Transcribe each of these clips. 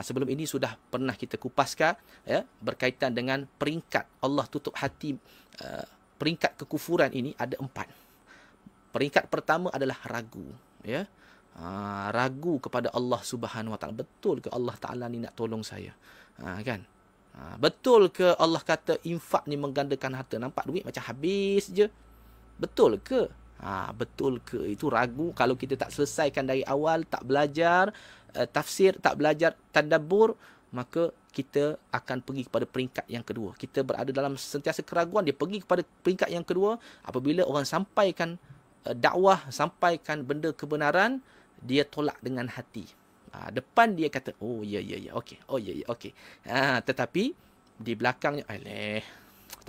Ha, sebelum ini sudah pernah kita kupaskan ya berkaitan dengan peringkat Allah tutup hati eh, peringkat kekufuran ini ada empat. Peringkat pertama adalah ragu ya. Ha, ragu kepada Allah Subhanahu Wa Taala betul ke Allah Taala ni nak tolong saya ha, kan ha, betul ke Allah kata infak ni menggandakan harta nampak duit macam habis je betul ke Ha, betul ke itu ragu kalau kita tak selesaikan dari awal tak belajar uh, tafsir tak belajar tadabbur maka kita akan pergi kepada peringkat yang kedua kita berada dalam sentiasa keraguan dia pergi kepada peringkat yang kedua apabila orang sampaikan uh, dakwah sampaikan benda kebenaran dia tolak dengan hati ha, depan dia kata oh ya ya ya okey oh ya ya okey ha, tetapi di belakangnya aleh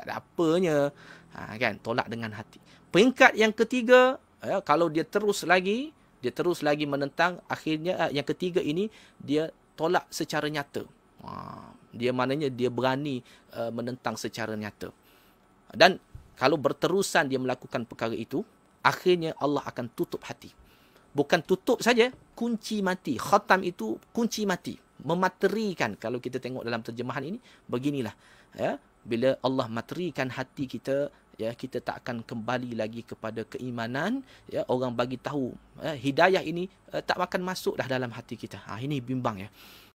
tak ada apanya. Ha, kan, tolak dengan hati. Peringkat yang ketiga, ya, kalau dia terus lagi, dia terus lagi menentang, akhirnya eh, yang ketiga ini, dia tolak secara nyata. Ha, dia maknanya dia berani uh, menentang secara nyata. Dan kalau berterusan dia melakukan perkara itu, akhirnya Allah akan tutup hati. Bukan tutup saja, kunci mati. Khatam itu kunci mati. Mematerikan, kalau kita tengok dalam terjemahan ini, beginilah. Ya, bila Allah materikan hati kita ya kita tak akan kembali lagi kepada keimanan ya orang bagi tahu ya, hidayah ini uh, tak akan masuk dah dalam hati kita ha ini bimbang ya